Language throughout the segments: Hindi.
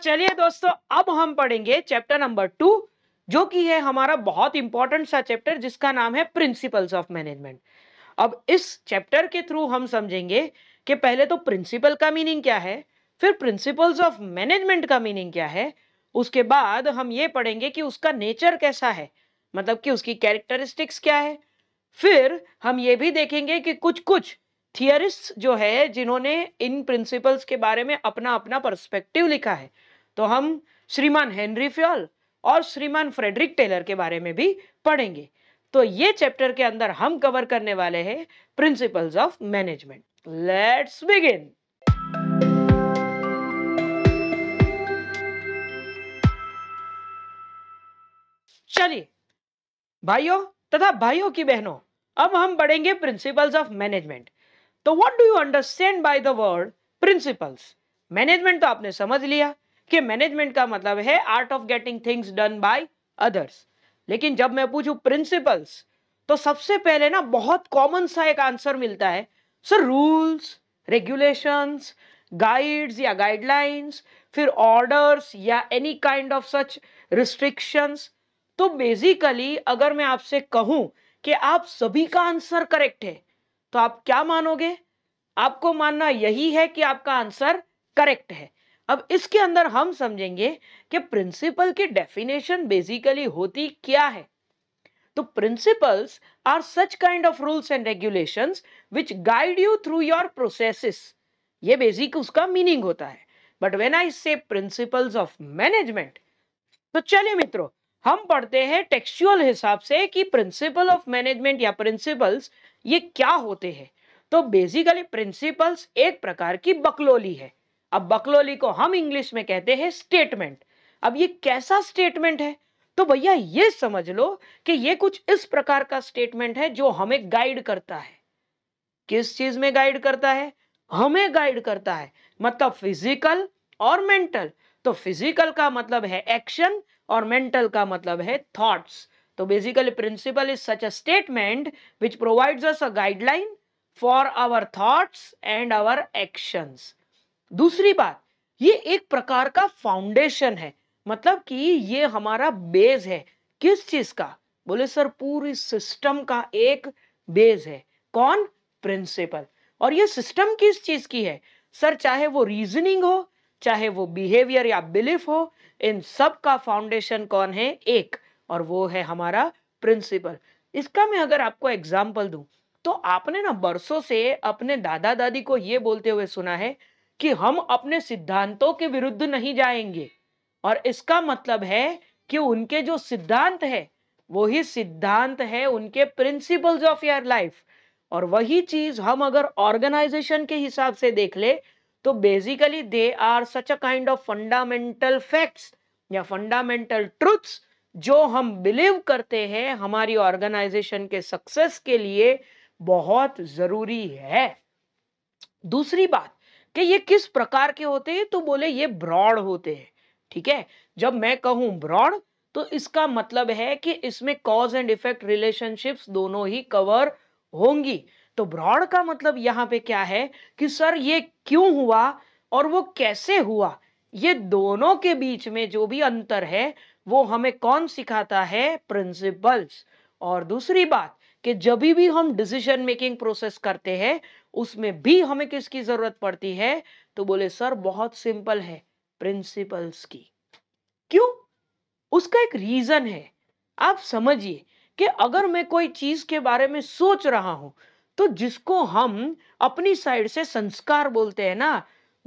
चलिए दोस्तों अब हम पढ़ेंगे चैप्टर नंबर टू जो कि है हमारा बहुत इंपॉर्टेंट सा चैप्टर जिसका नाम है प्रिंसिपल्स ऑफ मैनेजमेंट अब इस चैप्टर के थ्रू हम समझेंगे कि पहले तो प्रिंसिपल का मीनिंग क्या है फिर प्रिंसिपल्स ऑफ मैनेजमेंट का मीनिंग क्या है उसके बाद हम ये पढ़ेंगे कि उसका नेचर कैसा है मतलब कि उसकी कैरेक्टरिस्टिक्स क्या है फिर हम ये भी देखेंगे कि कुछ कुछ थियरिस्ट जो है जिन्होंने इन प्रिंसिपल्स के बारे में अपना अपना पर्सपेक्टिव लिखा है तो हम श्रीमान हेनरी फ्योल और श्रीमान फ्रेडरिक टेलर के बारे में भी पढ़ेंगे तो ये चैप्टर के अंदर हम कवर करने वाले हैं principles of management let's begin चलिए भाइयों तथा भाइयों की बहनों अब हम पढ़ेंगे प्रिंसिपल्स ऑफ मैनेजमेंट तो what do you understand by the word principles management तो आपने समझ लिया कि मैनेजमेंट का मतलब है art of getting things done by others लेकिन जब मैं पूछू प्रिंसिपल्स तो सबसे पहले ना बहुत कॉमन सा एक आंसर मिलता है सर रूल्स रेगुलेशंस गाइड्स या गाइडलाइंस फिर ऑर्डर्स या any kind of such restrictions तो बेसिकली अगर मैं आपसे कहूं कि आप सभी का आंसर करेक्ट है तो आप क्या मानोगे आपको मानना यही है कि आपका आंसर करेक्ट है अब इसके अंदर हम समझेंगे कि प्रिंसिपल की डेफिनेशन बेसिकली होती क्या है तो principles are such kind of rules and regulations which guide you through your processes ये बेसिक उसका मीनिंग होता है but when I say principles of management तो चलिए मित्रों हम पढ़ते हैं टेक्सुअल हिसाब से कि प्रिंसिपल ऑफ मैनेजमेंट या प्रिंसिपल्स ये क्या होते हैं तो बेसिकली प्रिंसिपल्स एक प्रकार की बकलोली है अब बकलोली को हम इंग्लिश में कहते हैं स्टेटमेंट अब ये कैसा स्टेटमेंट है तो भैया ये समझ लो कि ये कुछ इस प्रकार का स्टेटमेंट है जो हमें गाइड करता है किस चीज में गाइड करता है हमें गाइड करता है मतलब फिजिकल और मेंटल तो फिजिकल का मतलब है एक्शन और मेंटल का मतलब है थॉट्स तो basically principle is such a statement which provides us a guideline for our thoughts and our actions दूसरी बात ये एक प्रकार का फाउंडेशन है मतलब कि ये हमारा बेस है किस चीज का बोले सर पूरी सिस्टम का एक बेस है कौन प्रिंसिपल और ये सिस्टम किस चीज की है सर चाहे वो रीजनिंग हो चाहे वो बिहेवियर या बिलीफ हो इन सब का फाउंडेशन कौन है एक और वो है हमारा प्रिंसिपल इसका मैं अगर आपको एग्जाम्पल दू तो आपने ना बरसों से अपने दादा दादी को ये बोलते हुए सुना है कि हम अपने सिद्धांतों के विरुद्ध नहीं जाएंगे और इसका मतलब है कि उनके जो सिद्धांत है वही सिद्धांत है उनके प्रिंसिपल्स ऑफ योर लाइफ और वही चीज हम अगर ऑर्गेनाइजेशन के हिसाब से देख ले तो basically they are such a kind of fundamental facts या फंडामेंटल ट्रुथ्स जो हम बिलीव करते हैं हमारी ऑर्गेनाइजेशन के सक्सेस के लिए बहुत जरूरी है दूसरी बात कि ये किस प्रकार के होते हैं तो बोले ये ब्रॉड होते हैं ठीक है जब मैं कहूं ब्रॉड तो इसका मतलब है कि इसमें कॉज एंड इफेक्ट रिलेशनशिप्स दोनों ही कवर होंगी तो ब्रॉड का मतलब यहाँ पे क्या है कि सर ये क्यों हुआ और वो कैसे हुआ ये दोनों के बीच में जो भी अंतर है वो हमें कौन सिखाता है प्रिंसिपल्स और दूसरी बात कि जब भी हम डिसीजन मेकिंग प्रोसेस करते हैं उसमें भी हमें किसकी जरूरत पड़ती है तो बोले सर बहुत सिंपल है प्रिंसिपल्स की क्यों उसका एक रीजन है आप समझिए कि अगर मैं कोई चीज के बारे में सोच रहा हूं तो जिसको हम अपनी साइड से संस्कार बोलते हैं ना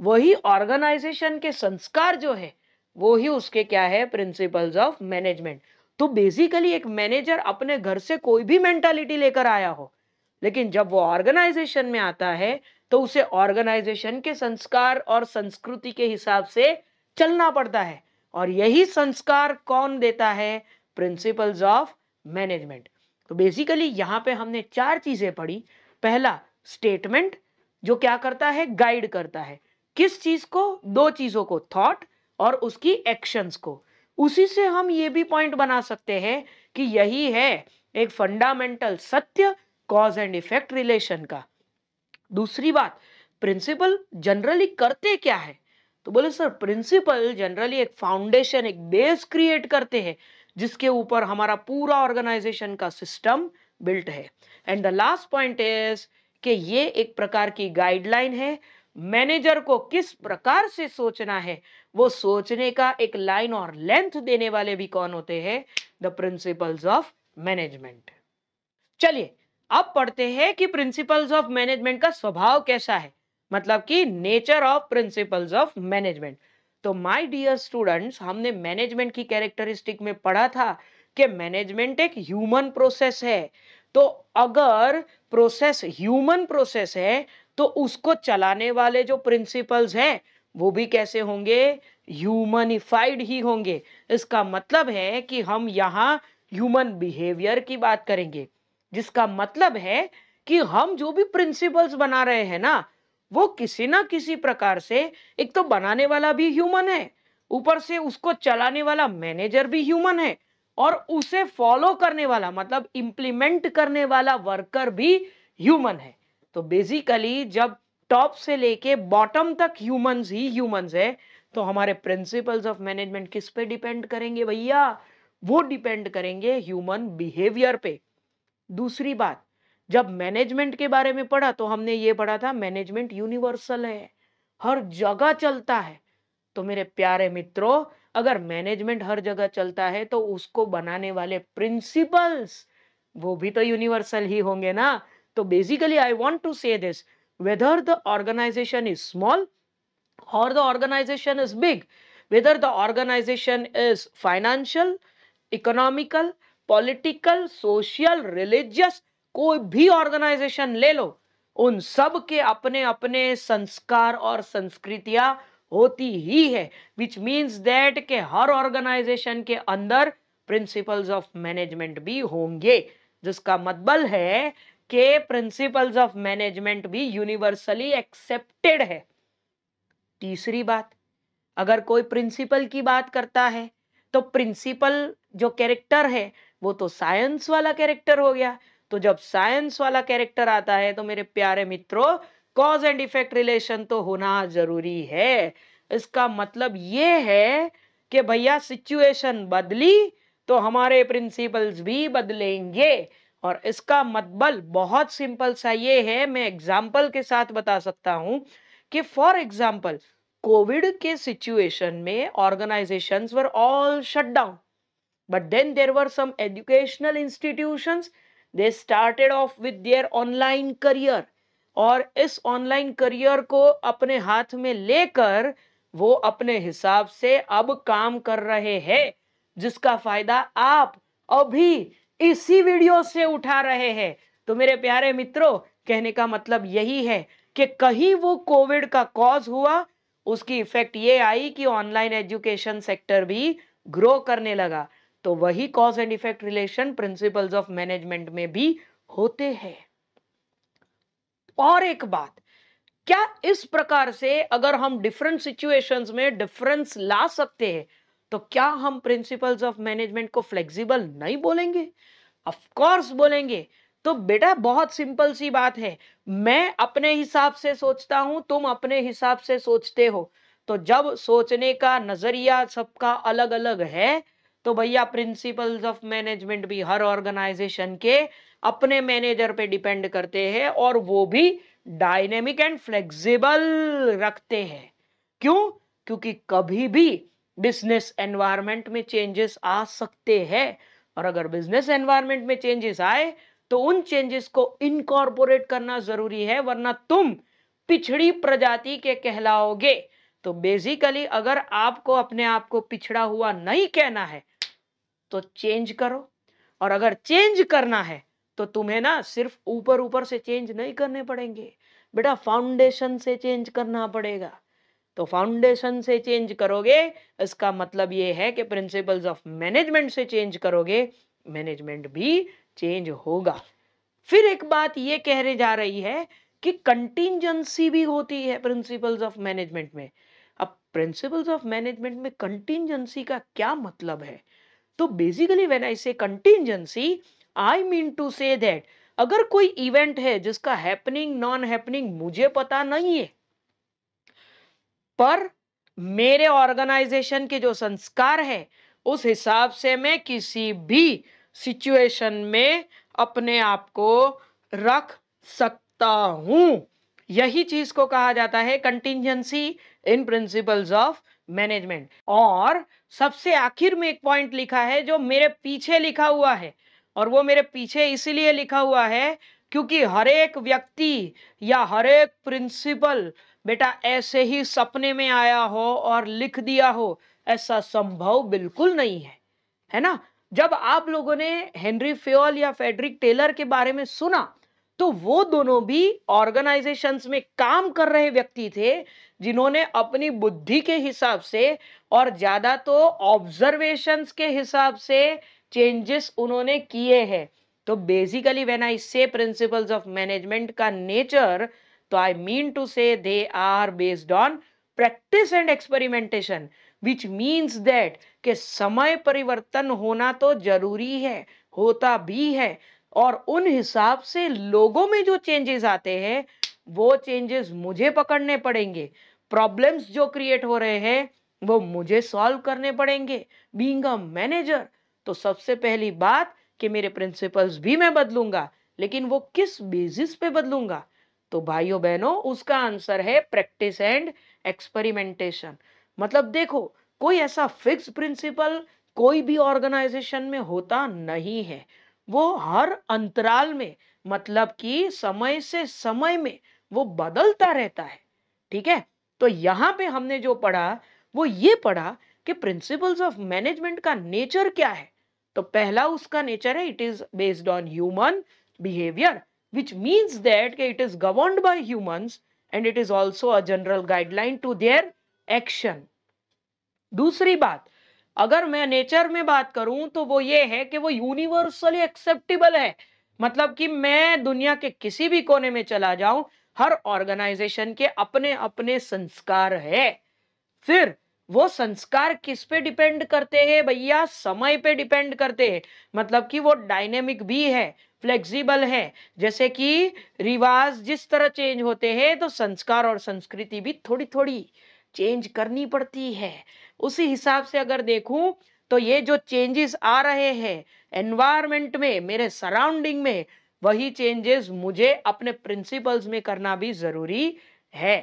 वही ऑर्गेनाइजेशन के संस्कार जो है वो ही उसके क्या है प्रिंसिपल्स ऑफ मैनेजमेंट तो बेसिकली एक मैनेजर अपने घर से कोई भी मेंटालिटी लेकर आया हो लेकिन जब वो ऑर्गेनाइजेशन में आता है तो उसे ऑर्गेनाइजेशन के संस्कार और संस्कृति के हिसाब से चलना पड़ता है और यही संस्कार कौन देता है प्रिंसिपल्स ऑफ मैनेजमेंट तो बेसिकली यहाँ पे हमने चार चीज़ें पढ़ी पहला स्टेटमेंट जो क्या करता है गाइड करता है किस चीज को दो चीजों को थॉट और उसकी एक्शंस को उसी से हम ये भी पॉइंट बना सकते हैं कि यही है एक फंडामेंटल सत्य कॉज एंड इफेक्ट रिलेशन का दूसरी बात प्रिंसिपल जनरली करते क्या है तो बोले सर प्रिंसिपल जनरली एक फाउंडेशन एक बेस क्रिएट करते हैं जिसके ऊपर हमारा पूरा ऑर्गेनाइजेशन का सिस्टम बिल्ट है and the last point is कि ये एक प्रकार की गाइडलाइन है मैनेजर को किस प्रकार से सोचना है वो सोचने का एक लाइन और लेंथ देने वाले भी कौन होते हैं द प्रिंसिपल्स ऑफ मैनेजमेंट चलिए अब पढ़ते हैं कि प्रिंसिपल्स ऑफ मैनेजमेंट का स्वभाव कैसा है मतलब कि nature of principles of management तो माय डियर स्टूडेंट्स हमने मैनेजमेंट की कैरेक्टरिस्टिक में पढ़ा था कि मैनेजमेंट एक ह्यूमन प्रोसेस है तो अगर प्रोसेस ह्यूमन प्रोसेस है तो उसको चलाने वाले जो प्रिंसिपल्स हैं वो भी कैसे होंगे ह्यूमनिफाइड ही होंगे इसका मतलब है कि हम यहाँ ह्यूमन बिहेवियर की बात करेंगे जिसका मतलब है कि हम जो भी प्रिंसिपल्स बना रहे हैं ना वो किसी ना किसी प्रकार से एक तो बनाने वाला भी ह्यूमन है ऊपर से उसको चलाने वाला मैनेजर भी ह्यूमन है और उसे फॉलो करने वाला मतलब इम्प्लीमेंट करने वाला वर्कर भी ह्यूमन है तो बेसिकली जब टॉप से लेके बॉटम तक ह्यूमंस ही ह्यूमंस है तो हमारे प्रिंसिपल्स ऑफ मैनेजमेंट किस पे डिपेंड करेंगे भैया वो डिपेंड करेंगे ह्यूमन बिहेवियर पे दूसरी बात जब मैनेजमेंट के बारे में पढ़ा तो हमने ये पढ़ा था मैनेजमेंट यूनिवर्सल है हर जगह चलता है तो मेरे प्यारे मित्रों अगर मैनेजमेंट हर जगह चलता है तो उसको बनाने वाले प्रिंसिपल्स वो भी तो यूनिवर्सल ही होंगे ना तो basically I want to say this whether the organisation is small और the organisation is big whether the organisation is financial economical political social religious कोई भी ऑर्गेनाइजेशन ले लो उन सब के अपने अपने संस्कार और संस्कृतियां होती ही है विच मीन्स दैट के हर ऑर्गेनाइजेशन के अंदर प्रिंसिपल्स ऑफ मैनेजमेंट भी होंगे जिसका मतबल है के प्रिंसिपल्स ऑफ मैनेजमेंट भी यूनिवर्सली एक्सेप्टेड है तीसरी बात अगर कोई प्रिंसिपल की बात करता है तो प्रिंसिपल जो कैरेक्टर है वो तो साइंस वाला कैरेक्टर हो गया तो जब साइंस वाला कैरेक्टर आता है तो मेरे प्यारे मित्रों कॉज एंड इफेक्ट रिलेशन तो होना जरूरी है इसका मतलब ये है कि भैया सिचुएशन बदली तो हमारे प्रिंसिपल्स भी बदलेंगे और इसका मतबल बहुत सिंपल सा ये है मैं एग्जाम्पल के साथ बता सकता हूँ कि फॉर एग्जाम्पल कोविड के सिचुएशन में organisation were all shut down but then there were some educational institution they started off with their online career और इस ऑनलाइन करियर को अपने हाथ में लेकर वो अपने हिसाब से अब काम कर रहे हैं जिसका फायदा आप अभी इसी वीडियो से उठा रहे हैं तो मेरे प्यारे मित्रों कहने का मतलब यही है कि कहीं वो कोविड का कॉज हुआ उसकी इफेक्ट ये आई कि ऑनलाइन एजुकेशन सेक्टर भी ग्रो करने लगा तो वही cause and effect relation principles of management में भी होते हैं और एक बात क्या इस प्रकार से अगर हम डिफरेंट सिचुएशंस में डिफरेंस ला सकते हैं तो क्या हम प्रिंसिपल्स ऑफ मैनेजमेंट को फ्लेक्सिबल नहीं बोलेंगे ऑफ कोर्स बोलेंगे तो बेटा बहुत सिंपल सी बात है मैं अपने हिसाब से सोचता हूं तुम अपने हिसाब से सोचते हो तो जब सोचने का नजरिया सबका अलग अलग है तो भैया प्रिंसिपल्स ऑफ मैनेजमेंट भी हर ऑर्गेनाइजेशन के अपने मैनेजर पे डिपेंड करते हैं और वो भी डायनेमिक एंड फ्लेक्सिबल रखते हैं क्यों क्योंकि कभी भी बिजनेस एनवायरमेंट में चेंजेस आ सकते हैं और अगर बिजनेस एनवायरमेंट में चेंजेस आए तो उन चेंजेस को इनकॉर्पोरेट करना जरूरी है वरना तुम पिछड़ी प्रजाति के कहलाओगे तो बेसिकली अगर आपको अपने आप को पिछड़ा हुआ नहीं कहना है तो चेंज करो और अगर चेंज करना है तो तुम्हें ना सिर्फ ऊपर ऊपर से चेंज नहीं करने पड़ेंगे बेटा फाउंडेशन से चेंज करना पड़ेगा तो फाउंडेशन से चेंज करोगे इसका मतलब ये है कि प्रिंसिपल्स ऑफ मैनेजमेंट से चेंज करोगे मैनेजमेंट भी चेंज होगा फिर एक बात ये कह रही जा रही है कि कंटिजेंसी भी होती है प्रिंसिपल्स ऑफ मैनेजमेंट में अब प्रिंसिपल्स ऑफ मैनेजमेंट में कंटिजेंसी का क्या मतलब है तो basically when I say contingency I mean to say that अगर कोई इवेंट है जिसका हैपनिंग नॉन हैपनिंग मुझे पता नहीं है पर मेरे ऑर्गेनाइजेशन के जो संस्कार है उस हिसाब से मैं किसी भी सिचुएशन में अपने आप को रख सकता हूं यही चीज को कहा जाता है contingency in principles of management और सबसे आखिर में एक पॉइंट लिखा है जो मेरे पीछे लिखा हुआ है और वो मेरे पीछे इसीलिए लिखा हुआ है क्योंकि हर एक व्यक्ति या हर एक प्रिंसिपल बेटा ऐसे ही सपने में आया हो और लिख दिया हो ऐसा संभव बिल्कुल नहीं है है ना जब आप लोगों ने हेनरी फ्योल या फेडरिक टेलर के बारे में सुना तो वो दोनों भी ऑर्गेनाइजेशंस में काम कर रहे व्यक्ति थे जिन्होंने अपनी बुद्धि के हिसाब से और ज़्यादा तो ऑब्जर्वेशंस के हिसाब से चेंजेस उन्होंने किए हैं तो basically when I say principles of management का नेचर तो I mean to say they are based on practice and experimentation which means that के समय परिवर्तन होना तो जरूरी है होता भी है और उन हिसाब से लोगों में जो चेंजेस आते हैं वो चेंजेस मुझे पकड़ने पड़ेंगे प्रॉब्लम्स जो क्रिएट हो रहे हैं वो मुझे सॉल्व करने पड़ेंगे बींग अ मैनेजर तो सबसे पहली बात कि मेरे प्रिंसिपल्स भी मैं बदलूंगा लेकिन वो किस बेसिस पे बदलूंगा तो भाइयों बहनों उसका आंसर है प्रैक्टिस एंड एक्सपेरिमेंटेशन मतलब देखो कोई ऐसा फिक्स प्रिंसिपल कोई भी ऑर्गेनाइजेशन में होता नहीं है वो हर अंतराल में मतलब कि समय से समय में वो बदलता रहता है ठीक है तो यहाँ पे हमने जो पढ़ा वो ये पढ़ा कि प्रिंसिपल्स ऑफ मैनेजमेंट का नेचर क्या है तो पहला उसका नेचर है it is based on human behaviour which means that it is govern by humans and it is also a general guideline to their action दूसरी बात अगर मैं नेचर में बात करूं तो वो ये है कि वो यूनिवर्सली एक्सेप्टेबल है मतलब कि मैं दुनिया के किसी भी कोने में चला जाऊं हर ऑर्गेनाइजेशन के अपने अपने संस्कार है फिर वो संस्कार किस पे डिपेंड करते हैं भैया समय पे डिपेंड करते हैं मतलब कि वो डायनेमिक भी है फ्लेक्सिबल है जैसे कि रिवाज जिस तरह चेंज होते हैं तो संस्कार और संस्कृति भी थोड़ी थोड़ी चेंज करनी पड़ती है उसी हिसाब से अगर देखूं तो ये जो चेंजेस आ रहे हैं एनवायरमेंट में मेरे सराउंडिंग में वही चेंजेस मुझे अपने प्रिंसिपल्स में करना भी जरूरी है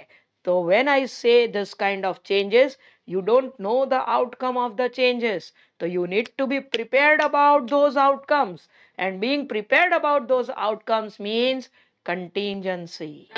So when I say this kind of changes, you don't know the outcome of the changes. So you need to be prepared about those outcomes. And being prepared about those outcomes means contingency.